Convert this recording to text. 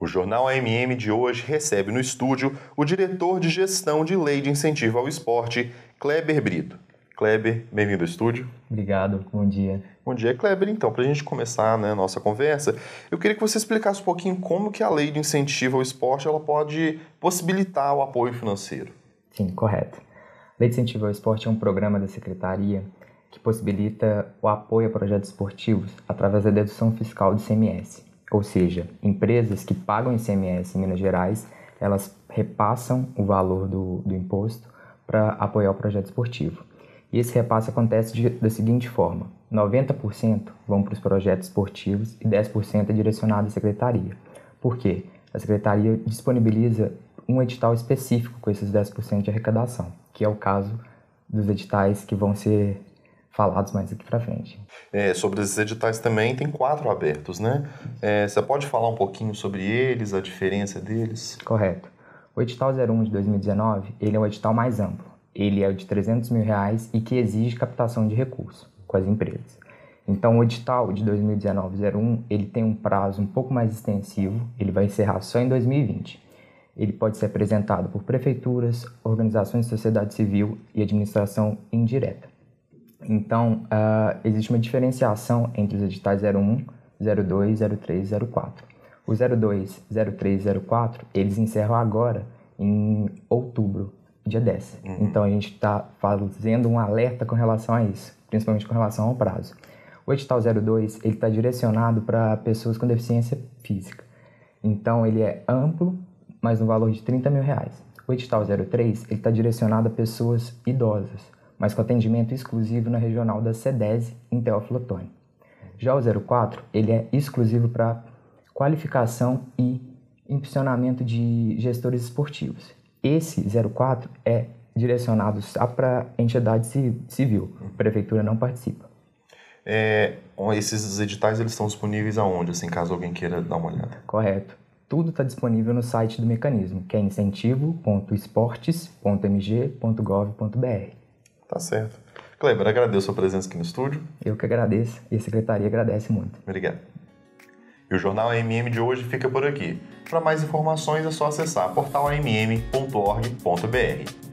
O jornal AMM de hoje recebe no estúdio o diretor de gestão de lei de incentivo ao esporte, Kleber Brito. Kleber, bem-vindo ao estúdio. Obrigado, bom dia. Bom dia, Kleber. Então, para a gente começar né, a nossa conversa, eu queria que você explicasse um pouquinho como que a lei de incentivo ao esporte ela pode possibilitar o apoio financeiro. Sim, correto. A lei de incentivo ao esporte é um programa da Secretaria que possibilita o apoio a projetos esportivos através da dedução fiscal de CMS. Ou seja, empresas que pagam ICMS em Minas Gerais, elas repassam o valor do, do imposto para apoiar o projeto esportivo. E esse repasse acontece de, da seguinte forma: 90% vão para os projetos esportivos e 10% é direcionado à secretaria. Por quê? A secretaria disponibiliza um edital específico com esses 10% de arrecadação, que é o caso dos editais que vão ser falados mais aqui para frente. É, sobre esses editais também, tem quatro abertos, né? É, você pode falar um pouquinho sobre eles, a diferença deles? Correto. O edital 01 de 2019, ele é um edital mais amplo. Ele é de 300 mil reais e que exige captação de recursos com as empresas. Então, o edital de 2019-01, ele tem um prazo um pouco mais extensivo, ele vai encerrar só em 2020. Ele pode ser apresentado por prefeituras, organizações de sociedade civil e administração indireta. Então, uh, existe uma diferenciação entre os editais 01, 02, 03 e 04. O 02, 03 e 04, eles encerram agora, em outubro, dia 10. Uhum. Então, a gente está fazendo um alerta com relação a isso, principalmente com relação ao prazo. O edital 02, ele está direcionado para pessoas com deficiência física. Então, ele é amplo, mas no valor de 30 mil reais. O edital 03, ele está direcionado a pessoas idosas mas com atendimento exclusivo na regional da SEDESI, em Teófilo Otoni. Já o 04, ele é exclusivo para qualificação e impulsionamento de gestores esportivos. Esse 04 é direcionado só para entidade civil, a uhum. prefeitura não participa. É, esses editais eles estão disponíveis aonde, assim, caso alguém queira dar uma olhada? Correto. Tudo está disponível no site do mecanismo, que é incentivo.esportes.mg.gov.br. Tá certo. Kleber, agradeço a presença aqui no estúdio. Eu que agradeço e a secretaria agradece muito. Obrigado. E o Jornal AMM de hoje fica por aqui. Para mais informações é só acessar portalamm.org.br.